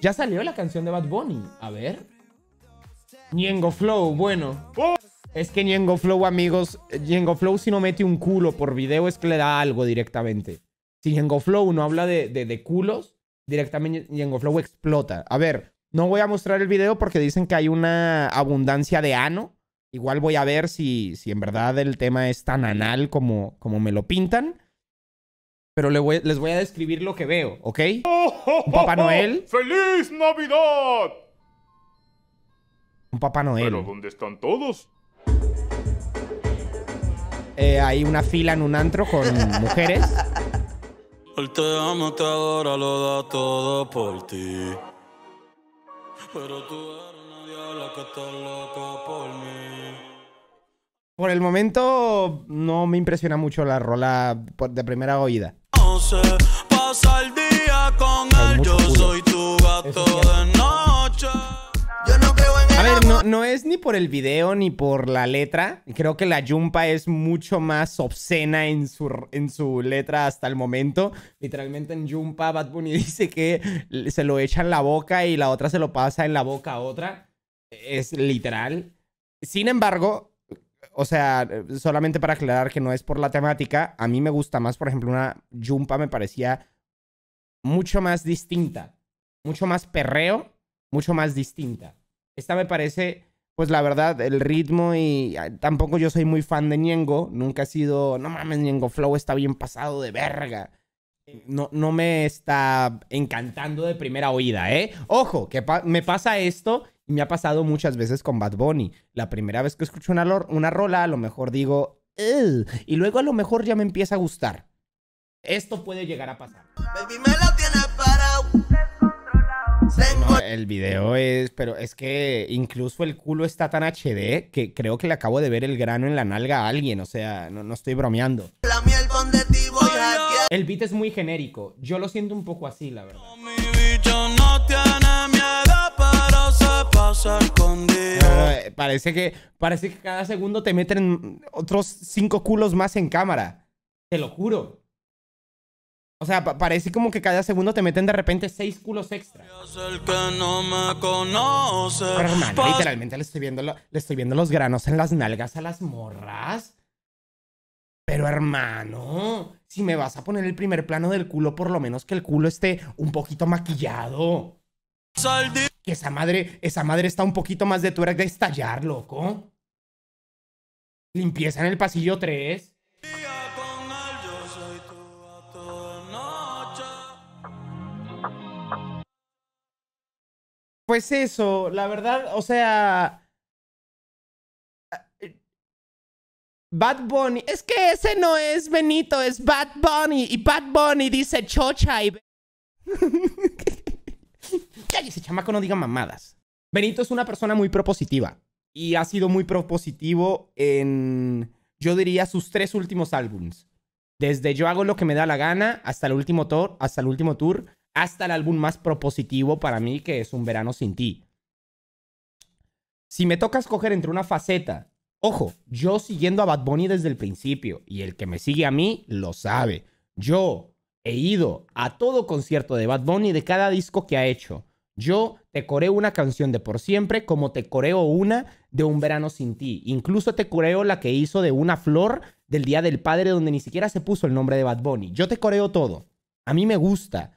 Ya salió la canción de Bad Bunny. A ver. Niengo Flow, bueno. Es que Niengo Flow, amigos, Niengo Flow si no mete un culo por video es que le da algo directamente. Si Niengo Flow no habla de, de, culos, directamente Niengo Flow explota. A ver, no voy a mostrar el video porque dicen que hay una abundancia de ano. Igual voy a ver si, si en verdad el tema es tan anal como, como me lo pintan pero les voy a describir lo que veo, ¿ok? un Papá ¡Oh, oh, oh! Noel. ¡Feliz Navidad! Un Papá Noel. ¿Pero dónde están todos? Eh, hay una fila en un antro con mujeres. todo por ti. Pero tú eres una que por mí. Por el momento no me impresiona mucho la rola de primera oída. Pasa día con yo soy tu gato Yo no en A ver, no, es ni por el video ni por la letra. Creo que la Jumpa es mucho más obscena en su, en su letra hasta el momento. Literalmente en Jumpa, Bad Bunny dice que se lo echa en la boca y la otra se lo pasa en la boca a otra. Es literal. Sin embargo, o sea, eh, solamente para aclarar que no es por la temática, a mí me gusta más, por ejemplo, una Jumpa me parecía mucho más distinta, mucho más perreo, mucho más distinta. Esta me parece, pues la verdad, el ritmo y tampoco yo soy muy fan de Niengo. nunca ha sido, no mames, Niengo Flow está bien pasado de verga. Eh, no, no me está encantando de primera oída, ¿eh? Ojo, que me pasa esto me ha pasado muchas veces con Bad Bunny. La primera vez que escucho una, una rola, a lo mejor digo, y luego a lo mejor ya me empieza a gustar. Esto puede llegar a pasar. el video es, pero es que incluso el culo está tan HD que creo que le acabo de ver el grano en la nalga a alguien, o sea, no, estoy bromeando. el beat es muy genérico, yo lo siento un poco así, la verdad. Eh, parece que, parece que cada segundo te meten otros cinco culos más en cámara. Te lo juro. O sea, parece como que cada segundo te meten de repente seis culos extra. Pero hermano, literalmente le estoy, viendo le estoy viendo los granos en las nalgas a las morras. Pero hermano, si me vas a poner el primer plano del culo, por lo menos que el culo esté un poquito maquillado que esa madre, esa madre está un poquito más de tuerca de estallar, loco. Limpieza en el pasillo 3. Pues eso, la verdad, o sea... Eh, Bad Bunny, es que ese no es Benito, es Bad Bunny. Y Bad Bunny dice chocha y... cállese, chamaco, no diga mamadas. Benito es una persona muy propositiva y ha sido muy propositivo en, yo diría, sus tres últimos álbums. Desde Yo hago lo que me da la gana hasta el último tour, hasta el último tour, hasta el álbum más propositivo para mí que es Un verano sin ti. Si me toca escoger entre una faceta, ojo, yo siguiendo a Bad Bunny desde el principio y el que me sigue a mí lo sabe. Yo He ido a todo concierto de Bad Bunny de cada disco que ha hecho. Yo te coreo una canción de Por Siempre como te coreo una de Un Verano Sin Ti. Incluso te coreo la que hizo de Una Flor del Día del Padre donde ni siquiera se puso el nombre de Bad Bunny. Yo te coreo todo. A mí me gusta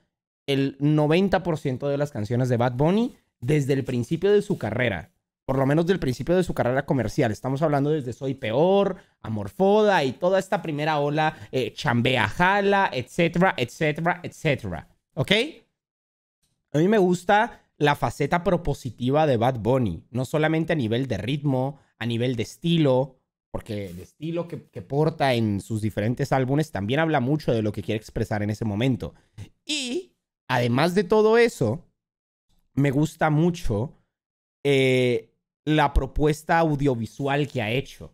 el 90% de las canciones de Bad Bunny desde el principio de su carrera por lo menos del principio de su carrera comercial. Estamos hablando desde Soy Peor, Amorfoda y toda esta primera ola, eh, Chambea Jala, etcétera, etcétera, etcétera. ¿Ok? A mí me gusta la faceta propositiva de Bad Bunny, no solamente a nivel de ritmo, a nivel de estilo, porque el estilo que, que porta en sus diferentes álbumes también habla mucho de lo que quiere expresar en ese momento. Y, además de todo eso, me gusta mucho eh, la propuesta audiovisual que ha hecho.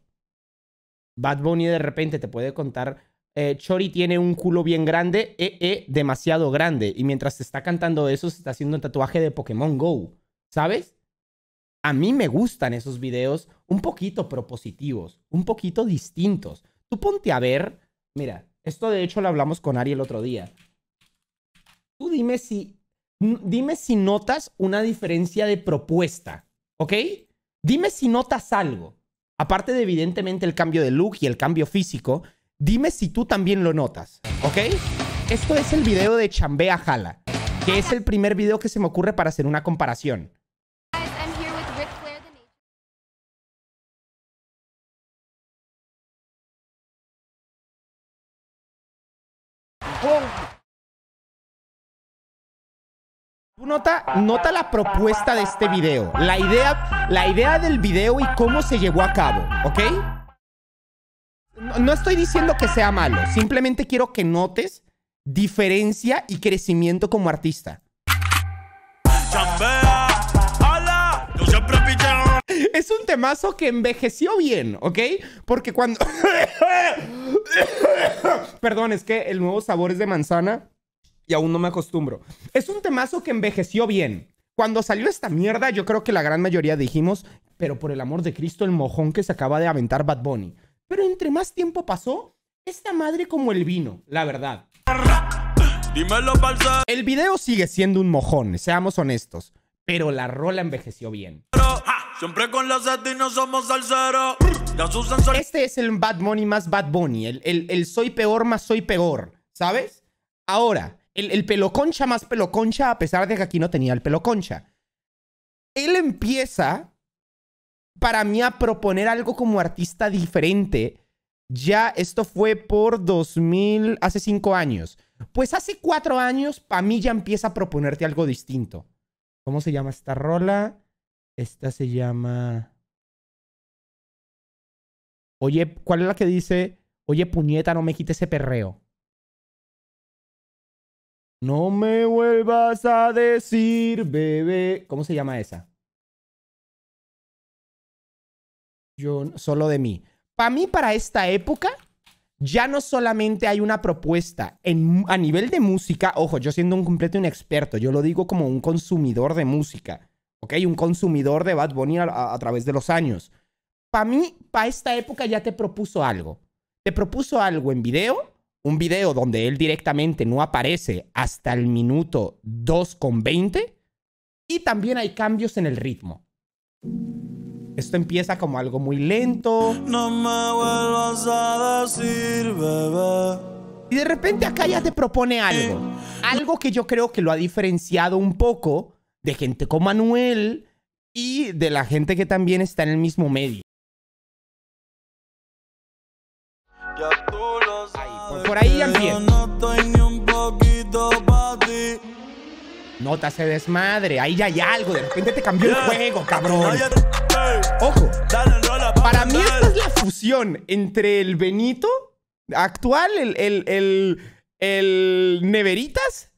Bad Bunny de repente te puede contar, eh, Chori tiene un culo bien grande, eh, eh, demasiado grande. Y mientras te está cantando eso, se está haciendo un tatuaje de Pokémon Go, ¿sabes? A mí me gustan esos videos un poquito propositivos, un poquito distintos. Tú ponte a ver, mira, esto de hecho lo hablamos con Ari el otro día. Tú dime si, dime si notas una diferencia de propuesta, ¿ok? Dime si notas algo, aparte de evidentemente el cambio de look y el cambio físico, dime si tú también lo notas, ¿ok? Esto es el video de Chambea Jala, que es el primer video que se me ocurre para hacer una comparación. nota, nota la propuesta de este video, la idea, la idea del video y cómo se llevó a cabo, ¿ok? No, no estoy diciendo que sea malo, simplemente quiero que notes diferencia y crecimiento como artista. Es un temazo que envejeció bien, ¿ok? Porque cuando... Perdón, es que el nuevo sabor es de manzana y aún no me acostumbro. Es un temazo que envejeció bien. Cuando salió esta mierda, yo creo que la gran mayoría dijimos, pero por el amor de Cristo, el mojón que se acaba de aventar Bad Bunny. Pero entre más tiempo pasó, esta madre como el vino, la verdad. El video sigue siendo un mojón, seamos honestos, pero la rola envejeció bien. Este es el Bad Bunny más Bad Bunny, el, el, el soy peor más soy peor, ¿sabes? Ahora, el, pelo peloconcha más pelo concha, a pesar de que aquí no tenía el pelo concha. Él empieza, para mí, a proponer algo como artista diferente. Ya esto fue por 2000, hace cinco años. Pues hace cuatro años, para mí ya empieza a proponerte algo distinto. ¿Cómo se llama esta rola? Esta se llama... Oye, ¿cuál es la que dice? Oye, puñeta, no me quite ese perreo. No me vuelvas a decir, bebé. ¿Cómo se llama esa? Yo, solo de mí. Para mí, para esta época, ya no solamente hay una propuesta en, a nivel de música. Ojo, yo siendo un completo inexperto, yo lo digo como un consumidor de música. ¿Ok? Un consumidor de Bad Bunny a través de los años. Para mí, para esta época ya te propuso algo. Te propuso algo en video, un video donde él directamente no aparece hasta el minuto 2.20 y también hay cambios en el ritmo. Esto empieza como algo muy lento. No me Y de repente acá ya te propone algo. Algo que yo creo que lo ha diferenciado un poco de gente como Manuel y de la gente que también está en el mismo medio. por ahí ya No Nota se desmadre, ahí ya hay algo, de repente te cambió el juego, cabrón. Ojo, para mí esta es la fusión entre el Benito actual, el, el, el, el Neveritas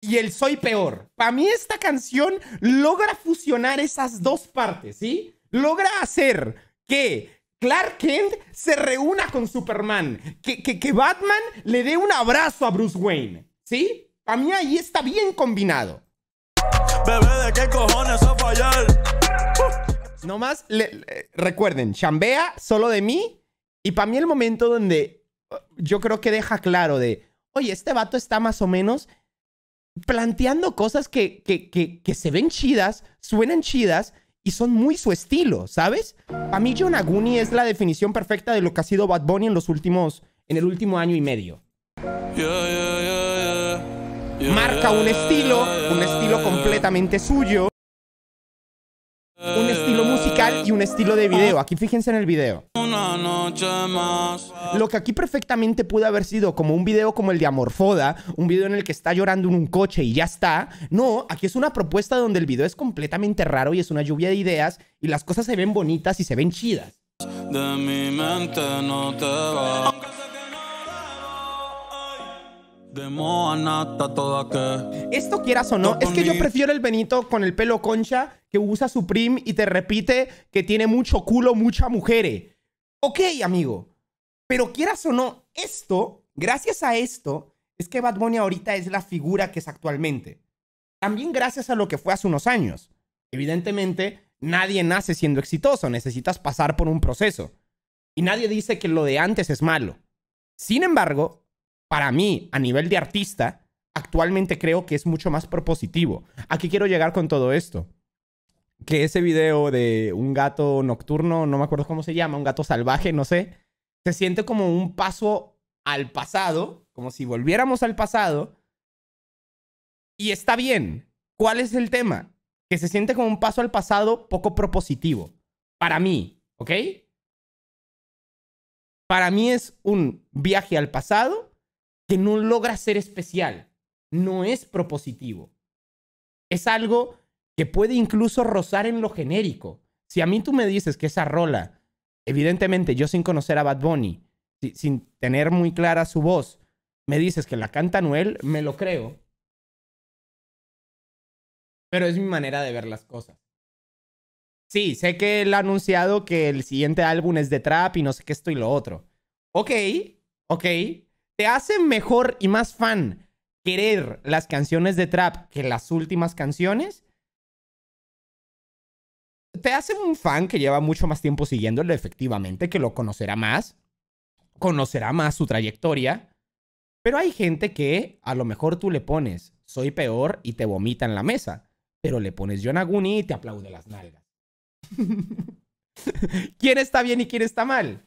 y el Soy Peor. Para mí esta canción logra fusionar esas dos partes, ¿sí? Logra hacer que Clark Kent se reúna con Superman, que, que, que Batman le dé un abrazo a Bruce Wayne, ¿sí? A mí ahí está bien combinado. Bebé, ¿de qué cojones recuerden, chambea solo de mí y para mí el momento donde uh, yo creo que deja claro de, oye, este vato está más o menos planteando cosas que, que, que, que se ven chidas, suenan chidas, y son muy su estilo, ¿sabes? A mí John Aguni es la definición perfecta de lo que ha sido Bad Bunny en los últimos, en el último año y medio. Marca un estilo, un estilo completamente suyo y un estilo de video. Aquí fíjense en el video. Lo que aquí perfectamente pudo haber sido como un video como el de Amorfoda, un video en el que está llorando en un coche y ya está. No, aquí es una propuesta donde el video es completamente raro y es una lluvia de ideas y las cosas se ven bonitas y se ven chidas. no esto quieras o no, es que yo prefiero el Benito con el pelo concha que usa su prim y te repite que tiene mucho culo, mucha mujer. Ok, amigo. Pero quieras o no, esto, gracias a esto, es que Bad Bunny ahorita es la figura que es actualmente. También gracias a lo que fue hace unos años. Evidentemente, nadie nace siendo exitoso, necesitas pasar por un proceso. Y nadie dice que lo de antes es malo. Sin embargo, para mí, a nivel de artista, actualmente creo que es mucho más propositivo. Aquí quiero llegar con todo esto? Que ese video de un gato nocturno, no me acuerdo cómo se llama, un gato salvaje, no sé, se siente como un paso al pasado, como si volviéramos al pasado. Y está bien. ¿Cuál es el tema? Que se siente como un paso al pasado poco propositivo. Para mí, ¿ok? Para mí es un viaje al pasado que no logra ser especial, no es propositivo. Es algo que puede incluso rozar en lo genérico. Si a mí tú me dices que esa rola, evidentemente yo sin conocer a Bad Bunny, sin tener muy clara su voz, me dices que la canta Noel, me lo creo. Pero es mi manera de ver las cosas. Sí, sé que él ha anunciado que el siguiente álbum es de trap y no sé qué esto y lo otro. Ok, ok, te hace mejor y más fan querer las canciones de trap que las últimas canciones, te hace un fan que lleva mucho más tiempo siguiéndolo efectivamente, que lo conocerá más, conocerá más su trayectoria, pero hay gente que a lo mejor tú le pones, soy peor y te vomita en la mesa, pero le pones Aguni y te aplaude las nalgas. ¿Quién está bien y quién está mal?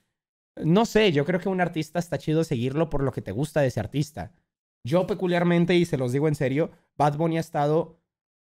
no sé, yo creo que un artista está chido seguirlo por lo que te gusta de ese artista. Yo peculiarmente, y se los digo en serio, Bad Bunny ha estado,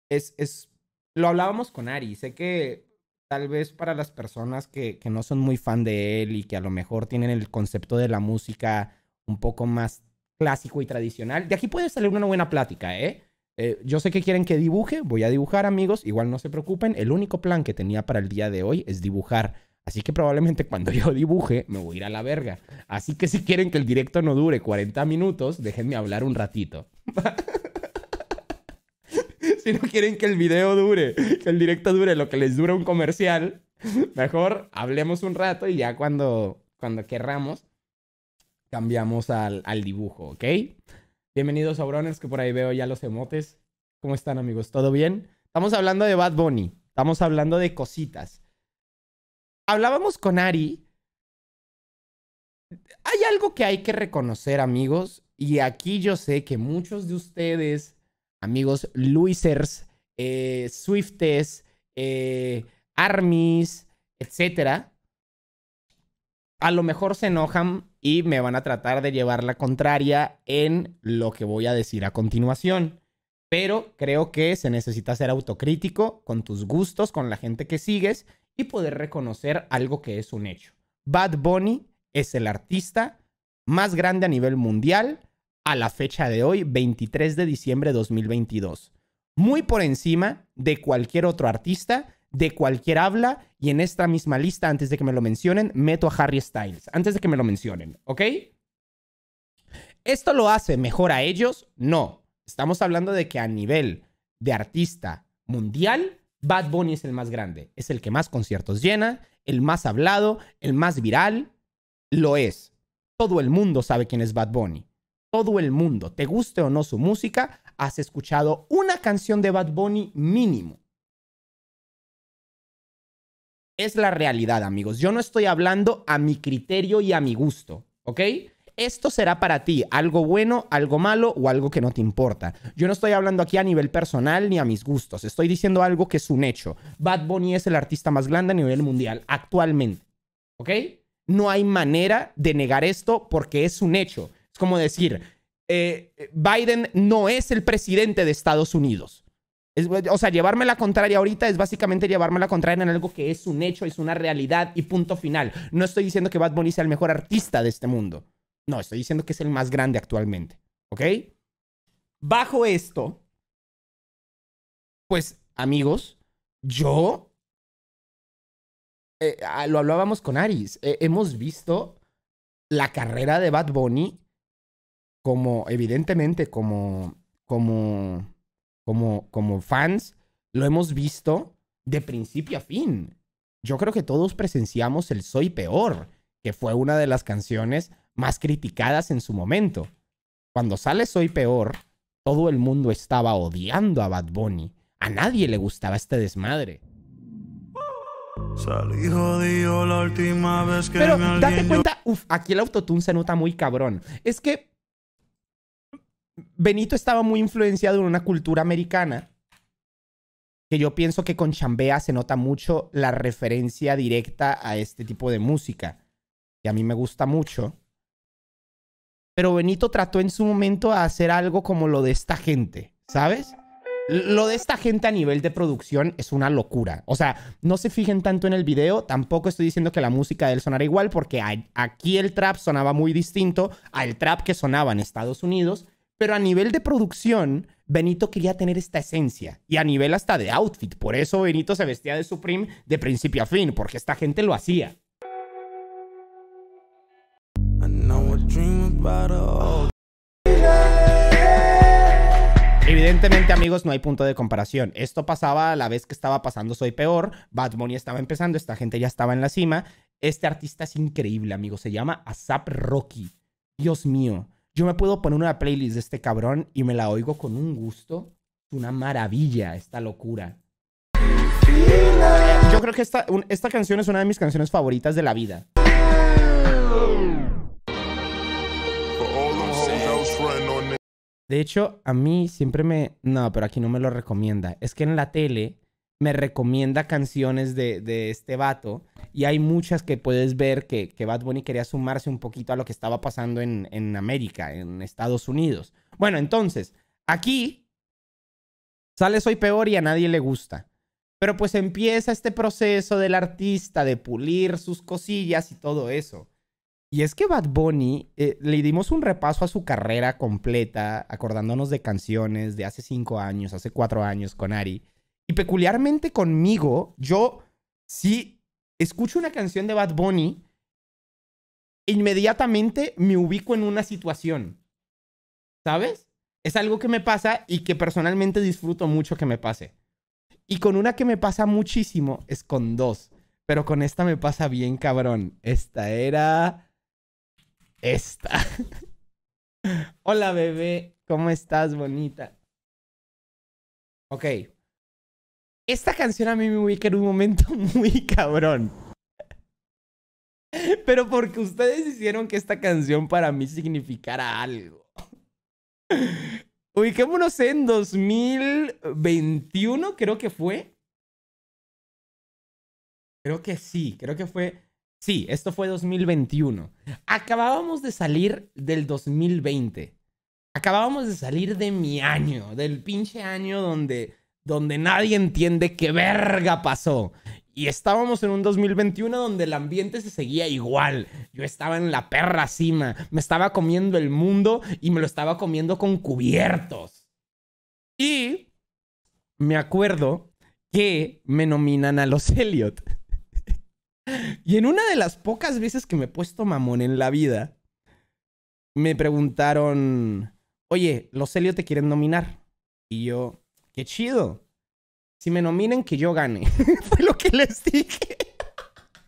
es, es, lo hablábamos con Ari, sé que tal vez para las personas que, que no son muy fan de él y que a lo mejor tienen el concepto de la música un poco más clásico y tradicional, de aquí puede salir una buena plática, Eh, eh yo sé que quieren que dibuje, voy a dibujar amigos, igual no se preocupen, el único plan que tenía para el día de hoy es dibujar. Así que probablemente cuando yo dibuje me voy a ir a la verga. Así que si quieren que el directo no dure 40 minutos, déjenme hablar un ratito. si no quieren que el video dure, que el directo dure lo que les dure un comercial, mejor hablemos un rato y ya cuando, cuando querramos cambiamos al, dibujo, ¿ok? Bienvenidos sobrones, que por ahí veo ya los emotes. ¿Cómo están amigos? ¿Todo bien? Estamos hablando de Bad Bunny. Estamos hablando de cositas hablábamos con Ari. Hay algo que hay que reconocer, amigos, y aquí yo sé que muchos de ustedes, amigos Luisers, eh, Swiftes, eh, Armies, etcétera, a lo mejor se enojan y me van a tratar de llevar la contraria en lo que voy a decir a continuación. Pero creo que se necesita ser autocrítico con tus gustos, con la gente que sigues y poder reconocer algo que es un hecho. Bad Bunny es el artista más grande a nivel mundial a la fecha de hoy, 23 de diciembre de 2022. Muy por encima de cualquier otro artista, de cualquier habla, y en esta misma lista, antes de que me lo mencionen, meto a Harry Styles, antes de que me lo mencionen, ¿ok? ¿Esto lo hace mejor a ellos? No. Estamos hablando de que a nivel de artista mundial, Bad Bunny es el más grande, es el que más conciertos llena, el más hablado, el más viral, lo es. Todo el mundo sabe quién es Bad Bunny. Todo el mundo, te guste o no su música, has escuchado una canción de Bad Bunny mínimo. Es la realidad, amigos. Yo no estoy hablando a mi criterio y a mi gusto, ¿ok? esto será para ti, algo bueno, algo malo o algo que no te importa. Yo no estoy hablando aquí a nivel personal ni a mis gustos, estoy diciendo algo que es un hecho. Bad Bunny es el artista más grande a nivel mundial actualmente, ¿ok? No hay manera de negar esto porque es un hecho. Es como decir, eh, Biden no es el presidente de Estados Unidos. o sea, llevarme la contraria ahorita es básicamente llevarme la contraria en algo que es un hecho, es una realidad y punto final. No estoy diciendo que Bad Bunny sea el mejor artista de este mundo. No, estoy diciendo que es el más grande actualmente. ¿Ok? Bajo esto, pues amigos, yo... Eh, ah, lo hablábamos con Aris. Eh, hemos visto la carrera de Bad Bunny como, evidentemente, como, como, como, como fans, lo hemos visto de principio a fin. Yo creo que todos presenciamos el Soy Peor, que fue una de las canciones más criticadas en su momento. Cuando sale Soy Peor, todo el mundo estaba odiando a Bad Bunny. A nadie le gustaba este desmadre. Salí la última vez que Pero date cuenta, aquí el autotune se nota muy cabrón. Es que Benito estaba muy influenciado en una cultura americana que yo pienso que con Chambea se nota mucho la referencia directa a este tipo de música, que a mí me gusta mucho pero Benito trató en su momento a hacer algo como lo de esta gente, ¿sabes? Lo de esta gente a nivel de producción es una locura. O sea, no se fijen tanto en el video. Tampoco estoy diciendo que la música de él sonara igual, porque aquí el trap sonaba muy distinto al trap que sonaba en Estados Unidos. Pero a nivel de producción, Benito quería tener esta esencia. Y a nivel hasta de outfit. Por eso Benito se vestía de Supreme de principio a fin, porque esta gente lo hacía. Evidentemente, amigos, no hay punto de comparación. Esto pasaba a la vez que estaba pasando Soy Peor, Bad Bunny estaba empezando, esta gente ya estaba en la cima. Este artista es increíble, amigos. Se llama Asap Rocky. Dios mío, yo me puedo poner una playlist de este cabrón y me la oigo con un gusto. Es una maravilla esta locura. Yo creo que esta, esta canción es una de mis canciones favoritas de la vida. De hecho, a mí siempre me... No, pero aquí no me lo recomienda. Es que en la tele me recomienda canciones de, de este vato y hay muchas que puedes ver que, que, Bad Bunny quería sumarse un poquito a lo que estaba pasando en, en América, en Estados Unidos. Bueno, entonces, aquí sale Soy Peor y a nadie le gusta. Pero pues empieza este proceso del artista de pulir sus cosillas y todo eso. Y es que Bad Bunny, eh, le dimos un repaso a su carrera completa, acordándonos de canciones de hace cinco años, hace cuatro años con Ari. Y peculiarmente conmigo, yo sí escucho una canción de Bad Bunny, inmediatamente me ubico en una situación. ¿Sabes? Es algo que me pasa y que personalmente disfruto mucho que me pase. Y con una que me pasa muchísimo es con dos. Pero con esta me pasa bien cabrón. Esta era esta. Hola bebé, ¿cómo estás bonita? Ok. Esta canción a mí me ubica en un momento muy cabrón. Pero porque ustedes hicieron que esta canción para mí significara algo. Ubiquémonos en 2021, creo que fue. Creo que sí, creo que fue Sí, esto fue 2021. Acabábamos de salir del 2020. Acabábamos de salir de mi año, del pinche año donde, donde nadie entiende qué verga pasó. Y estábamos en un 2021 donde el ambiente se seguía igual. Yo estaba en la perra cima, me estaba comiendo el mundo y me lo estaba comiendo con cubiertos. Y me acuerdo que me nominan a los Elliot. Y en una de las pocas veces que me he puesto mamón en la vida, me preguntaron, oye, los Celio te quieren nominar. Y yo, qué chido. Si me nominen, que yo gane. fue lo que les dije.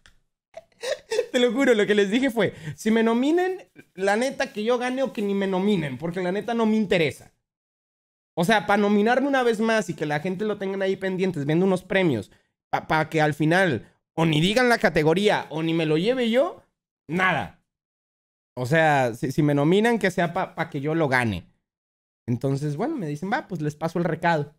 Te lo juro, lo que les dije fue, si me nominen, la neta que yo gane o que ni me nominen, porque la neta no me interesa. O sea, para nominarme una vez más y que la gente lo tengan ahí pendientes, viendo unos premios, para que al final o ni digan la categoría, o ni me lo lleve yo, nada. O sea, si, me nominan, que sea para que yo lo gane. Entonces, bueno, me dicen, va, pues les paso el recado.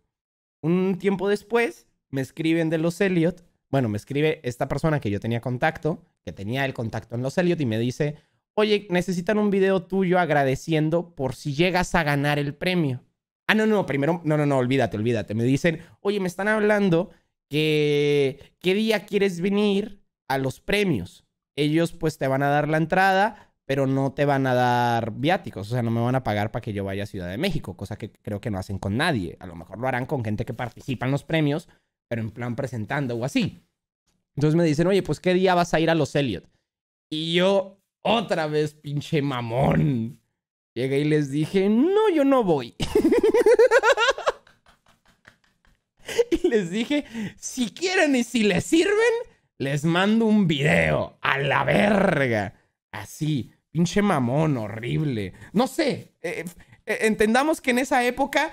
Un tiempo después, me escriben de los Elliot. Bueno, me escribe esta persona que yo tenía contacto, que tenía el contacto en los Elliot, y me dice, oye, necesitan un video tuyo agradeciendo por si llegas a ganar el premio. Ah, no, no, primero, no, no, no, olvídate, olvídate. Me dicen, oye, me están hablando que qué día quieres venir a los premios. Ellos pues te van a dar la entrada, pero no te van a dar viáticos, o sea, no me van a pagar para que yo vaya a Ciudad de México, cosa que creo que no hacen con nadie. A lo mejor lo harán con gente que participa en los premios, pero en plan presentando o así. Entonces me dicen, oye, pues qué día vas a ir a los Elliot. Y yo, otra vez, pinche mamón. Llegué y les dije, no, yo no voy. y les dije, si quieren y si les sirven, les mando un video a la verga. Así, pinche mamón, horrible. No sé, eh, eh, eh, entendamos que en esa época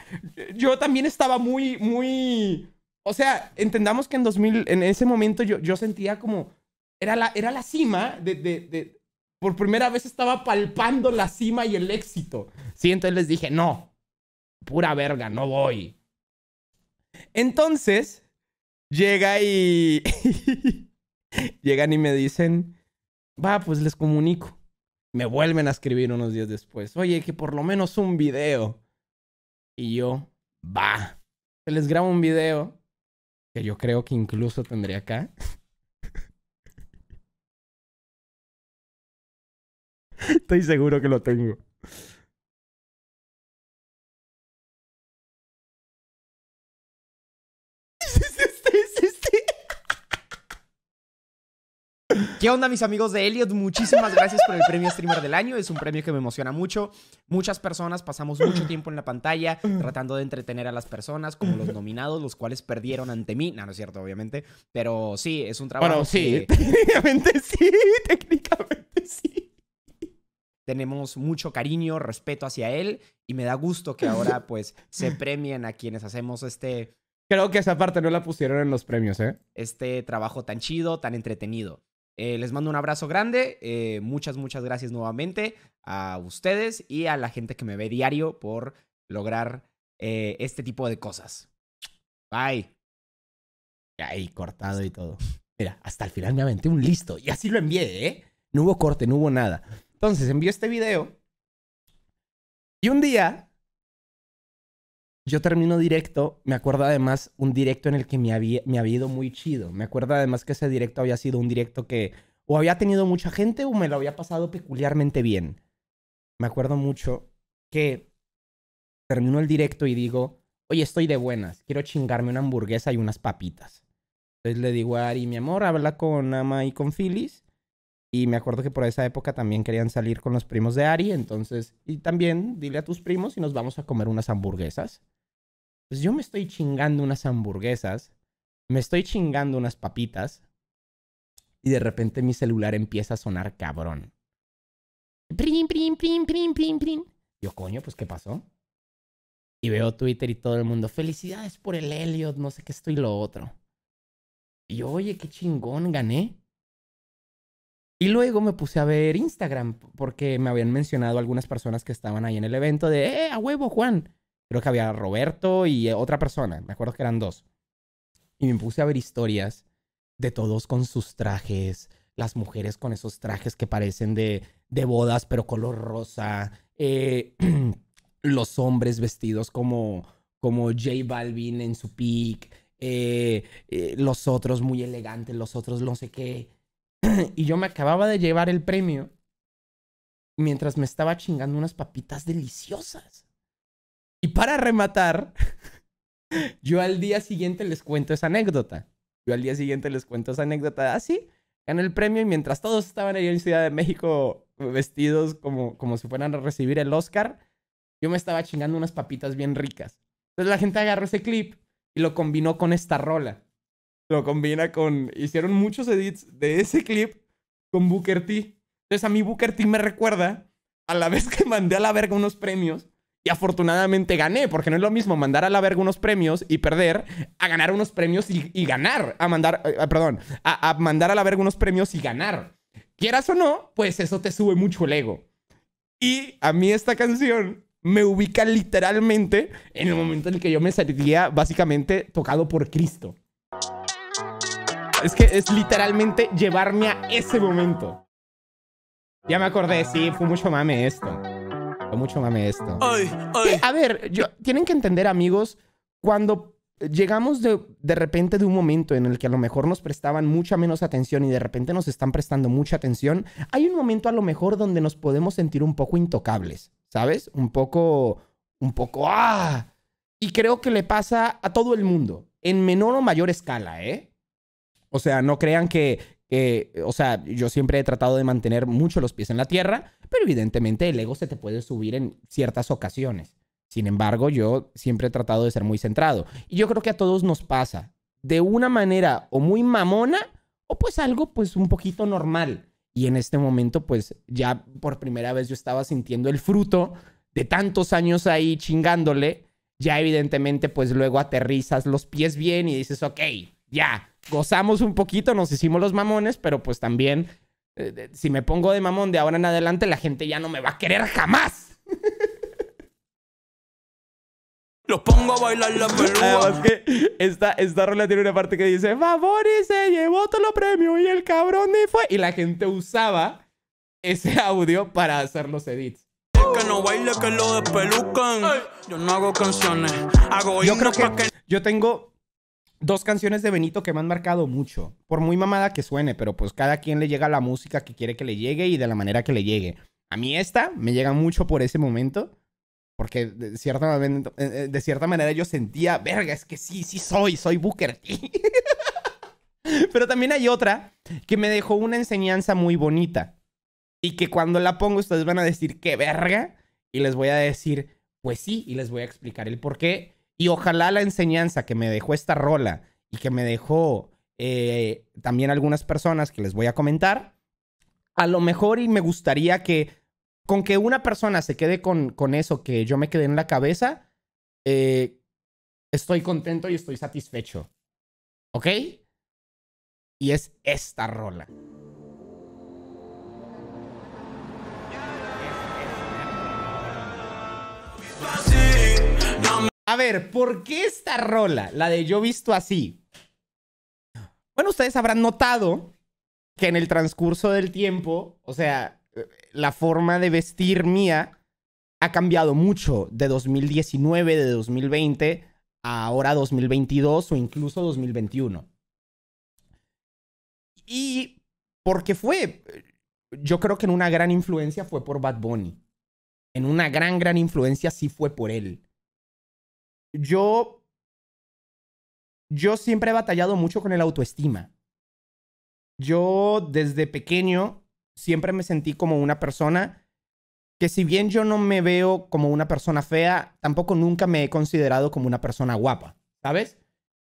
yo también estaba muy, muy... O sea, entendamos que en 2000, en ese momento yo, yo sentía como... Era la, era la cima de, de, de... Por primera vez estaba palpando la cima y el éxito. Sí, entonces les dije, no, pura verga, no voy. Entonces, llega y... Llegan y me dicen, va, pues les comunico. Me vuelven a escribir unos días después, oye, que por lo menos un video. Y yo, va, se les grabo un video que yo creo que incluso tendría acá. Estoy seguro que lo tengo. ¿Qué onda mis amigos de Elliot? Muchísimas gracias por el premio Streamer del Año. Es un premio que me emociona mucho. Muchas personas pasamos mucho tiempo en la pantalla tratando de entretener a las personas, como los nominados, los cuales perdieron ante mí. No, no es cierto, obviamente. Pero sí, es un trabajo. Bueno, sí. Técnicamente sí, técnicamente sí. Tenemos mucho cariño, respeto hacia él y me da gusto que ahora pues se premien a quienes hacemos este... Creo que esa parte no la pusieron en los premios, ¿eh? Este trabajo tan chido, tan entretenido. Eh, les mando un abrazo grande. Eh, muchas, muchas gracias nuevamente a ustedes y a la gente que me ve diario por lograr eh, este tipo de cosas. Bye. ahí cortado y todo. Mira, hasta el final me aventé un listo y así lo envié, ¿eh? No hubo corte, no hubo nada. Entonces envió este video y un día yo termino directo, me acuerdo además un directo en el que me había, ido muy chido. Me acuerdo además que ese directo había sido un directo que o había tenido mucha gente o me lo había pasado peculiarmente bien. Me acuerdo mucho que termino el directo y digo, oye, estoy de buenas, quiero chingarme una hamburguesa y unas papitas. Entonces le digo a Ari, mi amor, habla con Ama y con Phyllis. Y me acuerdo que por esa época también querían salir con los primos de Ari, entonces, y también dile a tus primos y nos vamos a comer unas hamburguesas pues yo me estoy chingando unas hamburguesas, me estoy chingando unas papitas y de repente mi celular empieza a sonar cabrón. Prim, prim, prim, prim, prim, prim. Yo, coño, pues ¿qué pasó? Y veo Twitter y todo el mundo, felicidades por el Elliot, no sé qué estoy lo otro. Y yo, oye, qué chingón, gané. Y luego me puse a ver Instagram porque me habían mencionado algunas personas que estaban ahí en el evento de, eh, a huevo, Juan, Creo que había Roberto y eh, otra persona. Me acuerdo que eran dos. Y me puse a ver historias de todos con sus trajes, las mujeres con esos trajes que parecen de, de bodas, pero color rosa. Eh, los hombres vestidos como, como J Balvin en su peak. Eh, los otros muy elegantes, los otros no sé qué. y yo me acababa de llevar el premio mientras me estaba chingando unas papitas deliciosas. Y para rematar, yo al día siguiente les cuento esa anécdota. Yo al día siguiente les cuento esa anécdota. Así, ah, en el premio y mientras todos estaban ahí en Ciudad de México vestidos como, como si fueran a recibir el Oscar, yo me estaba chingando unas papitas bien ricas. Entonces la gente agarró ese clip y lo combinó con esta rola. Lo combina con... Hicieron muchos edits de ese clip con Booker T. Entonces a mí Booker T me recuerda a la vez que mandé a la verga unos premios y afortunadamente gané, porque no es lo mismo mandar a la verga unos premios y perder a ganar unos premios y, ganar. A mandar, eh, ah, perdón, a, mandar a la verga unos premios y ganar. Quieras o no, pues eso te sube mucho el ego. Y a mí esta canción me ubica literalmente en el momento en el que yo me sentía básicamente tocado por Cristo. Es que es literalmente llevarme a ese momento. Ya me acordé, sí, fue mucho mame esto mucho mame esto. Eh, a ver, yo, tienen que entender, amigos, cuando llegamos de, de repente de un momento en el que a lo mejor nos prestaban mucha menos atención y de repente nos están prestando mucha atención, hay un momento a lo mejor donde nos podemos sentir un poco intocables, ¿sabes? Un poco, un poco, ¡ah! Y creo que le pasa a todo el mundo, en menor o mayor escala, ¿eh? O sea, no crean que, o sea, yo siempre he tratado de mantener mucho los pies en la tierra, pero evidentemente el ego se te puede subir en ciertas ocasiones. Sin embargo, yo siempre he tratado de ser muy centrado. Y yo creo que a todos nos pasa, de una manera o muy mamona o pues algo pues un poquito normal. Y en este momento pues ya por primera vez yo estaba sintiendo el fruto de tantos años ahí chingándole. Ya evidentemente pues luego aterrizas los pies bien y dices, ok, ya, gozamos un poquito, nos hicimos los mamones, pero pues también, eh, si me pongo de mamón de ahora en adelante, la gente ya no me va a querer jamás. Los pongo a bailar la peluca ah, esta, esta rola tiene una parte que dice, y se llevó todo el premio y el cabrón ni fue. Y la gente usaba ese audio para hacer los edits. Yo no hago canciones, hago yo creo que yo tengo dos canciones de Benito que me han marcado mucho. Por muy mamada que suene, pero pues cada quien le llega la música que quiere que le llegue y de la manera que le llegue. A mí esta me llega mucho por ese momento. Porque de cierta, eh, eh, de cierta manera yo sentía, verga, es que sí, sí soy, soy Booker T. pero también hay otra que me dejó una enseñanza muy bonita. Y que cuando la pongo ustedes van a decir, qué verga. Y les voy a decir, pues sí, y les voy a explicar el por qué y ojalá la enseñanza que me dejó esta rola y que me dejó eh, también algunas personas que les voy a comentar, a lo mejor y me gustaría que con que una persona se quede con, con eso que yo me quedé en la cabeza, eh, estoy contento y estoy satisfecho. ¿Ok? Y es esta rola. A ver, ¿por qué esta rola, la de Yo visto así? Bueno, ustedes habrán notado que en el transcurso del tiempo, o sea, la forma de vestir mía ha cambiado mucho de 2019, de 2020 a ahora 2022 o incluso 2021. Y porque fue, yo creo que en una gran influencia fue por Bad Bunny. En una gran, gran influencia sí fue por él yo, yo siempre he batallado mucho con el autoestima. Yo desde pequeño siempre me sentí como una persona que si bien yo no me veo como una persona fea, tampoco nunca me he considerado como una persona guapa, ¿sabes?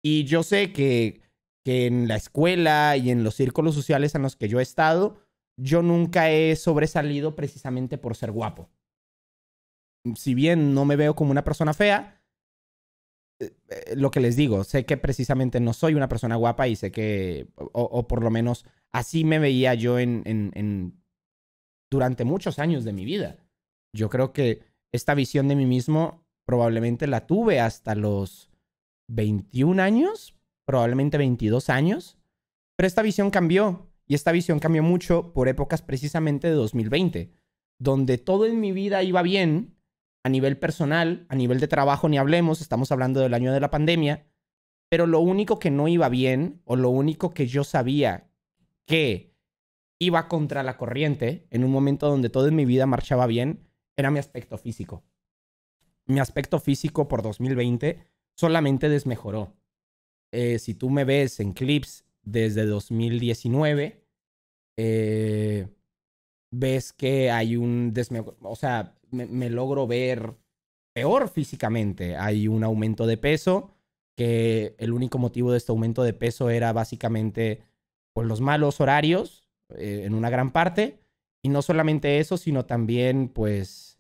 Y yo sé que, que en la escuela y en los círculos sociales en los que yo he estado, yo nunca he sobresalido precisamente por ser guapo. Si bien no me veo como una persona fea, eh, lo que les digo, sé que precisamente no soy una persona guapa y sé que, o, por lo menos así me veía yo en, en, durante muchos años de mi vida. Yo creo que esta visión de mí mismo probablemente la tuve hasta los 21 años, probablemente 22 años, pero esta visión cambió y esta visión cambió mucho por épocas precisamente de 2020, donde todo en mi vida iba bien, a nivel personal, a nivel de trabajo ni hablemos, estamos hablando del año de la pandemia, pero lo único que no iba bien o lo único que yo sabía que iba contra la corriente en un momento donde todo en mi vida marchaba bien era mi aspecto físico. Mi aspecto físico por 2020 solamente desmejoró. Eh, si tú me ves en clips desde 2019, eh, ves que hay un desmejor, o sea, me, logro ver peor físicamente. Hay un aumento de peso, que el único motivo de este aumento de peso era básicamente por pues, los malos horarios eh, en una gran parte. Y no solamente eso, sino también, pues,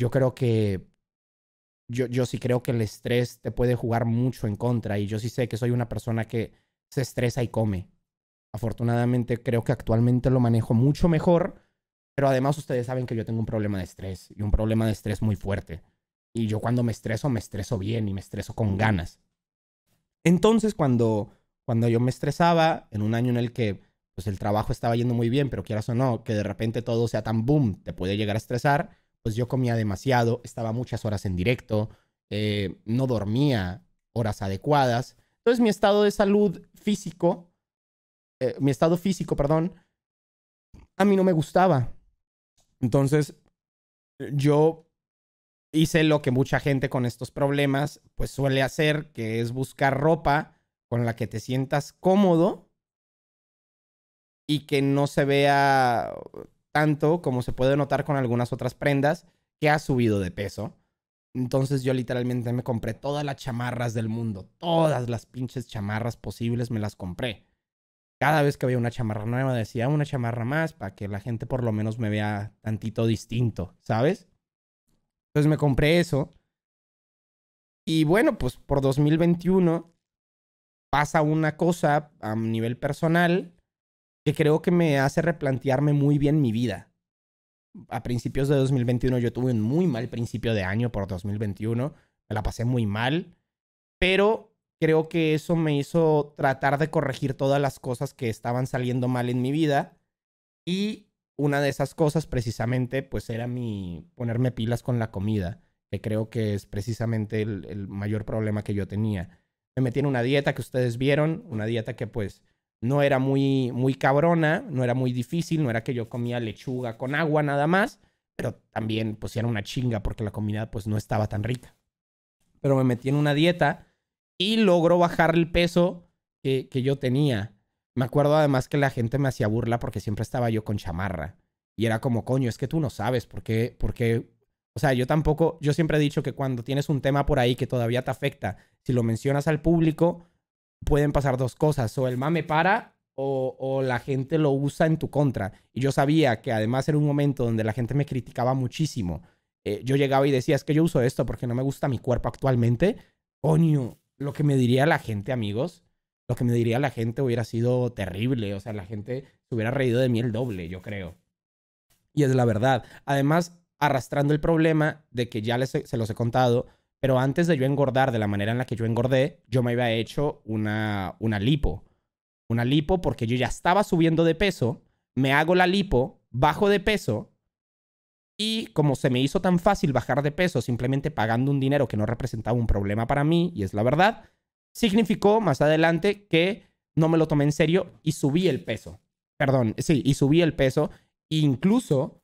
yo creo que, yo, yo sí creo que el estrés te puede jugar mucho en contra. Y yo sí sé que soy una persona que se estresa y come. Afortunadamente creo que actualmente lo manejo mucho mejor pero además ustedes saben que yo tengo un problema de estrés y un problema de estrés muy fuerte. Y yo cuando me estreso, me estreso bien y me estreso con ganas. Entonces cuando, cuando yo me estresaba, en un año en el que pues el trabajo estaba yendo muy bien, pero quieras o no, que de repente todo sea tan boom, te puede llegar a estresar, pues yo comía demasiado, estaba muchas horas en directo, eh, no dormía horas adecuadas. Entonces mi estado de salud físico, eh, mi estado físico, perdón, a mí no me gustaba. Entonces, yo hice lo que mucha gente con estos problemas pues suele hacer, que es buscar ropa con la que te sientas cómodo y que no se vea tanto como se puede notar con algunas otras prendas que ha subido de peso. Entonces yo literalmente me compré todas las chamarras del mundo, todas las pinches chamarras posibles me las compré cada vez que veía una chamarra nueva decía una chamarra más para que la gente por lo menos me vea tantito distinto, ¿sabes? Entonces me compré eso. Y bueno, pues por 2021 pasa una cosa a nivel personal que creo que me hace replantearme muy bien mi vida. A principios de 2021 yo tuve un muy mal principio de año por 2021, me la pasé muy mal, pero creo que eso me hizo tratar de corregir todas las cosas que estaban saliendo mal en mi vida. Y una de esas cosas precisamente pues era mi ponerme pilas con la comida, que creo que es precisamente el, mayor problema que yo tenía. Me metí en una dieta que ustedes vieron, una dieta que pues no era muy, muy cabrona, no era muy difícil, no era que yo comía lechuga con agua nada más, pero también pues era una chinga porque la comida pues no estaba tan rica. Pero me metí en una dieta y logró bajar el peso que, yo tenía. Me acuerdo además que la gente me hacía burla porque siempre estaba yo con chamarra. Y era como, coño, es que tú no sabes por qué, O sea, yo tampoco, yo siempre he dicho que cuando tienes un tema por ahí que todavía te afecta, si lo mencionas al público, pueden pasar dos cosas. O el mame para o, la gente lo usa en tu contra. Y yo sabía que además era un momento donde la gente me criticaba muchísimo. Eh, yo llegaba y decía, es que yo uso esto porque no me gusta mi cuerpo actualmente. Coño, lo que me diría la gente, amigos, lo que me diría la gente hubiera sido terrible. O sea, la gente se hubiera reído de mí el doble, yo creo. Y es la verdad. Además, arrastrando el problema de que ya se los he contado, pero antes de yo engordar de la manera en la que yo engordé, yo me había hecho una, una lipo. Una lipo porque yo ya estaba subiendo de peso, me hago la lipo, bajo de peso y como se me hizo tan fácil bajar de peso simplemente pagando un dinero que no representaba un problema para mí, y es la verdad, significó más adelante que no me lo tomé en serio y subí el peso. Perdón, sí, y subí el peso. incluso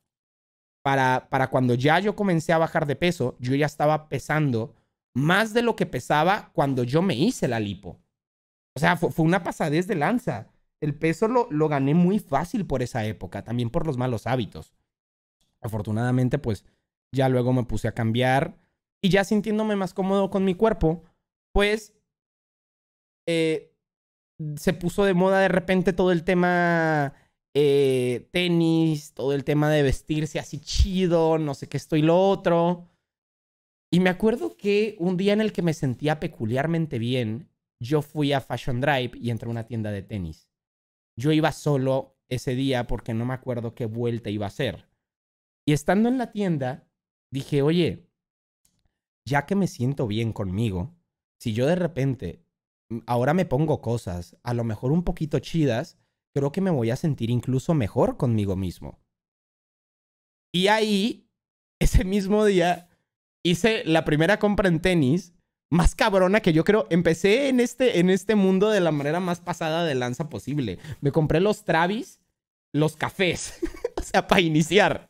para, para cuando ya yo comencé a bajar de peso, yo ya estaba pesando más de lo que pesaba cuando yo me hice la lipo. O sea, fue, una pasadez de lanza. El peso lo, lo gané muy fácil por esa época, también por los malos hábitos. Afortunadamente, pues ya luego me puse a cambiar y ya sintiéndome más cómodo con mi cuerpo, pues eh, se puso de moda de repente todo el tema eh, tenis, todo el tema de vestirse así chido, no sé qué estoy lo otro. Y me acuerdo que un día en el que me sentía peculiarmente bien, yo fui a Fashion Drive y entré a una tienda de tenis. Yo iba solo ese día porque no me acuerdo qué vuelta iba a hacer. Y estando en la tienda, dije, oye, ya que me siento bien conmigo, si yo de repente mm, ahora me pongo cosas, a lo mejor un poquito chidas, creo que me voy a sentir incluso mejor conmigo mismo. Y ahí, ese mismo día, hice la primera compra en tenis más cabrona que yo creo. Empecé en este, en este mundo de la manera más pasada de lanza posible. Me compré los Travis, los cafés, o sea, para iniciar.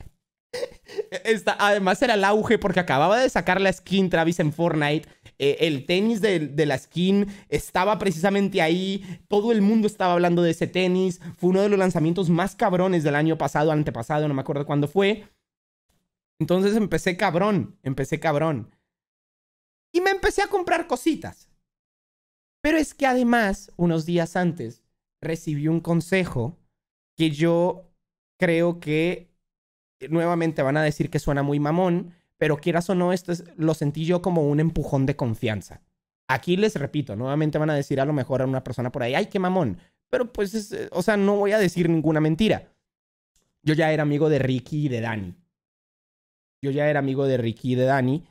Esta, además era el auge porque acababa de sacar la skin Travis en Fortnite. Eh, el tenis de, de, la skin estaba precisamente ahí. Todo el mundo estaba hablando de ese tenis. Fue uno de los lanzamientos más cabrones del año pasado, antepasado, no me acuerdo cuándo fue. Entonces empecé cabrón, empecé cabrón. Y me empecé a comprar cositas. Pero es que además, unos días antes, recibí un consejo que yo creo que nuevamente van a decir que suena muy mamón, pero quieras o no, esto lo sentí yo como un empujón de confianza. Aquí les repito, nuevamente van a decir a lo mejor a una persona por ahí, ay, qué mamón, pero pues, eh, o sea, no voy a decir ninguna mentira. Yo ya era amigo de Ricky y de Dani. Yo ya era amigo de Ricky y de Dani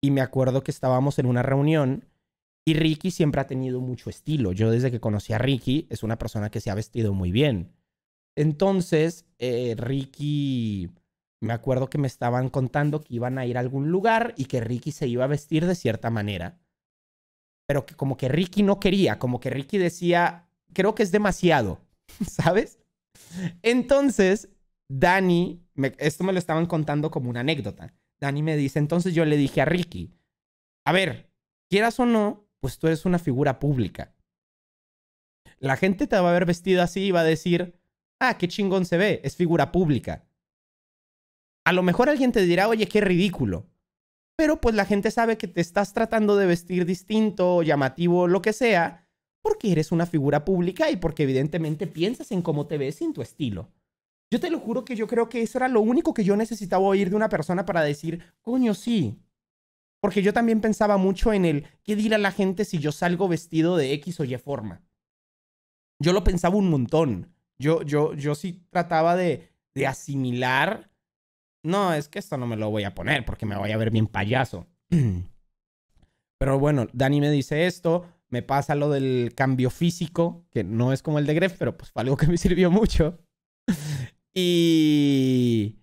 y me acuerdo que estábamos en una reunión y Ricky siempre ha tenido mucho estilo. Yo desde que conocí a Ricky es una persona que se ha vestido muy bien. Entonces, eh, Ricky me acuerdo que me estaban contando que iban a ir a algún lugar y que Ricky se iba a vestir de cierta manera. Pero que como que Ricky no quería, como que Ricky decía, creo que es demasiado, ¿sabes? Entonces, Dani, esto me lo estaban contando como una anécdota. Dani me dice, entonces yo le dije a Ricky, a ver, quieras o no, pues tú eres una figura pública. La gente te va a ver vestido así y va a decir, ah, qué chingón se ve, es figura pública. A lo mejor alguien te dirá, oye, qué ridículo. Pero pues la gente sabe que te estás tratando de vestir distinto, llamativo, lo que sea, porque eres una figura pública y porque evidentemente piensas en cómo te ves en tu estilo. Yo te lo juro que yo creo que eso era lo único que yo necesitaba oír de una persona para decir, coño, sí. Porque yo también pensaba mucho en el qué dirá la gente si yo salgo vestido de X o Y forma. Yo lo pensaba un montón. Yo, yo, yo sí trataba de, de asimilar no, es que esto no me lo voy a poner porque me voy a ver bien payaso. Pero bueno, Dani me dice esto, me pasa lo del cambio físico, que no es como el de Gref, pero pues fue algo que me sirvió mucho. y...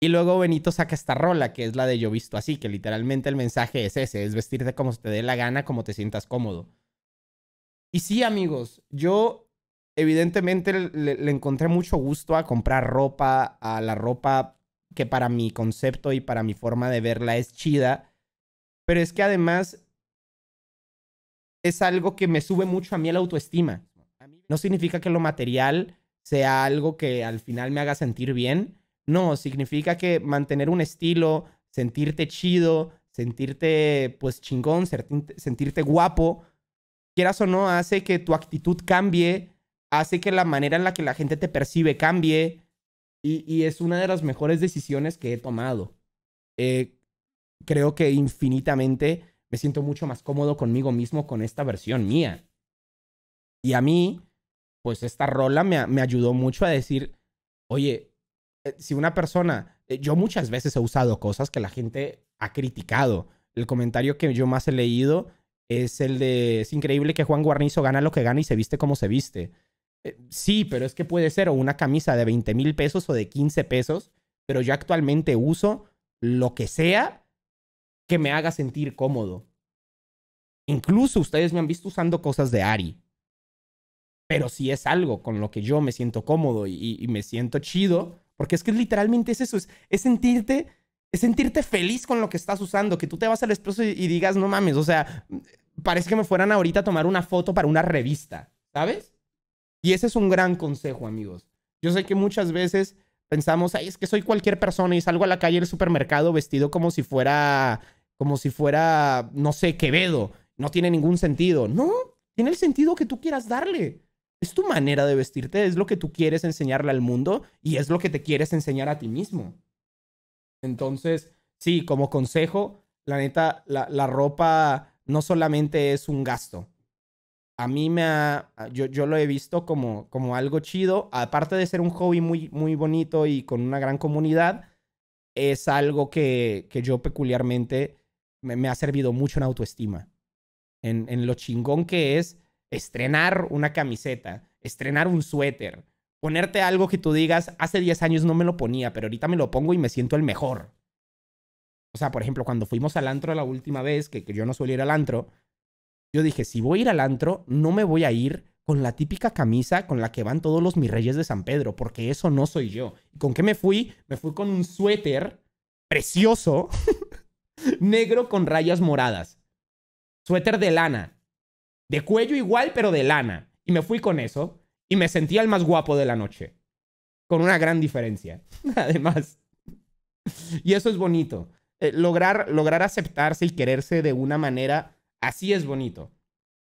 Y luego Benito saca esta rola, que es la de Yo visto así, que literalmente el mensaje es ese, es vestirte como te dé la gana, como te sientas cómodo. Y sí, amigos, yo evidentemente le, encontré mucho gusto a comprar ropa, a la ropa que para mi concepto y para mi forma de verla es chida, pero es que además es algo que me sube mucho a mí la autoestima. No significa que lo material sea algo que al final me haga sentir bien, no, significa que mantener un estilo, sentirte chido, sentirte pues chingón, sentirte guapo, quieras o no, hace que tu actitud cambie, hace que la manera en la que la gente te percibe cambie, y, es una de las mejores decisiones que he tomado. Eh, creo que infinitamente me siento mucho más cómodo conmigo mismo con esta versión mía. Y a mí, pues esta rola me, me ayudó mucho a decir, oye, eh, si una persona, eh, yo muchas veces he usado cosas que la gente ha criticado. El comentario que yo más he leído es el de, es increíble que Juan Guarnizo gana lo que gana y se viste como se viste. Eh, sí, pero es que puede ser o una camisa de 20 mil pesos o de 15 pesos, pero yo actualmente uso lo que sea que me haga sentir cómodo. Incluso ustedes me han visto usando cosas de Ari. Pero si es algo con lo que yo me siento cómodo y, me siento chido, porque es que literalmente es eso, es, sentirte es sentirte feliz con lo que estás usando, que tú te vas al esposo y, digas, no mames, o sea, parece que me fueran ahorita a tomar una foto para una revista, ¿sabes? Y ese es un gran consejo, amigos. Yo sé que muchas veces pensamos, ay, es que soy cualquier persona y salgo a la calle del supermercado vestido como si fuera, como si fuera, no sé, Quevedo. No tiene ningún sentido. No, tiene el sentido que tú quieras darle. Es tu manera de vestirte, es lo que tú quieres enseñarle al mundo y es lo que te quieres enseñar a ti mismo. Entonces, sí, como consejo, la neta, la ropa no solamente es un gasto, a mí me ha, yo, yo, lo he visto como, como algo chido, aparte de ser un hobby muy, muy bonito y con una gran comunidad, es algo que, que yo peculiarmente me, ha servido mucho en autoestima, en, en, lo chingón que es estrenar una camiseta, estrenar un suéter, ponerte algo que tú digas, hace 10 años no me lo ponía, pero ahorita me lo pongo y me siento el mejor. O sea, por ejemplo, cuando fuimos al antro la última vez, que, que yo no suelo ir al antro, yo dije, si voy a ir al antro, no me voy a ir con la típica camisa con la que van todos los mis reyes de San Pedro, porque eso no soy yo. ¿Y con qué me fui? Me fui con un suéter precioso, negro con rayas moradas. Suéter de lana. De cuello igual, pero de lana. Y me fui con eso y me sentía el más guapo de la noche. Con una gran diferencia, además. Y eso es bonito. Eh, lograr, lograr aceptarse y quererse de una manera Así es bonito.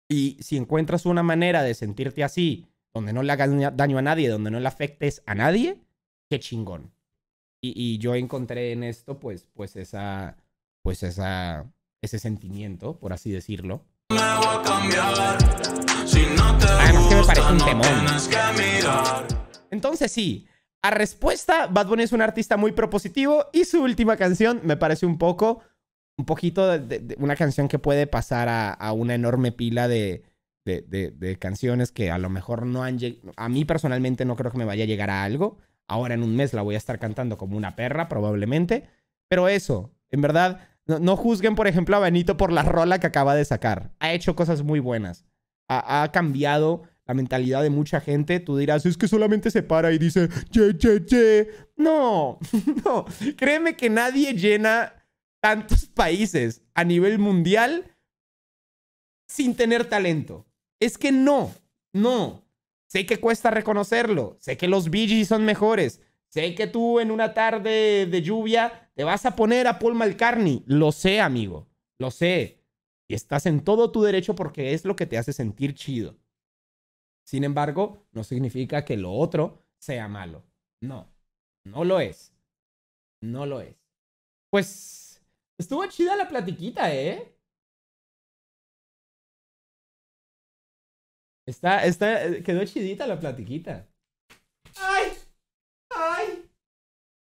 Y si encuentras una manera de sentirte así, donde no le hagas daño a nadie, donde no le afectes a nadie, qué chingón. Y, yo encontré en esto, pues, pues esa, pues esa, ese sentimiento, por así decirlo. Además ah, que parece un temón. Entonces sí, a respuesta, Bad Bunny es un artista muy propositivo y su última canción me parece un poco un poquito de, una canción que puede pasar a, una enorme pila de, canciones que a lo mejor no han llegado. A mí personalmente no creo que me vaya a llegar a algo. Ahora en un mes la voy a estar cantando como una perra, probablemente. Pero eso, en verdad, no, juzguen, por ejemplo, a Benito por la rola que acaba de sacar. Ha hecho cosas muy buenas. ha, cambiado la mentalidad de mucha gente, tú dirás, es que solamente se para y dice, che che che No, no, créeme que nadie llena tantos países a nivel mundial sin tener talento. Es que no, no. Sé que cuesta reconocerlo, sé que los BG son mejores, sé que tú en una tarde de lluvia te vas a poner a Paul McCartney. Lo sé, amigo, lo sé. Y estás en todo tu derecho porque es lo que te hace sentir chido. Sin embargo, no significa que lo otro sea malo. No, no lo es. No lo es. Pues Estuvo chida la platiquita, ¿eh? Está, está, eh, quedó chidita la platiquita. ¡Ay! ¡Ay!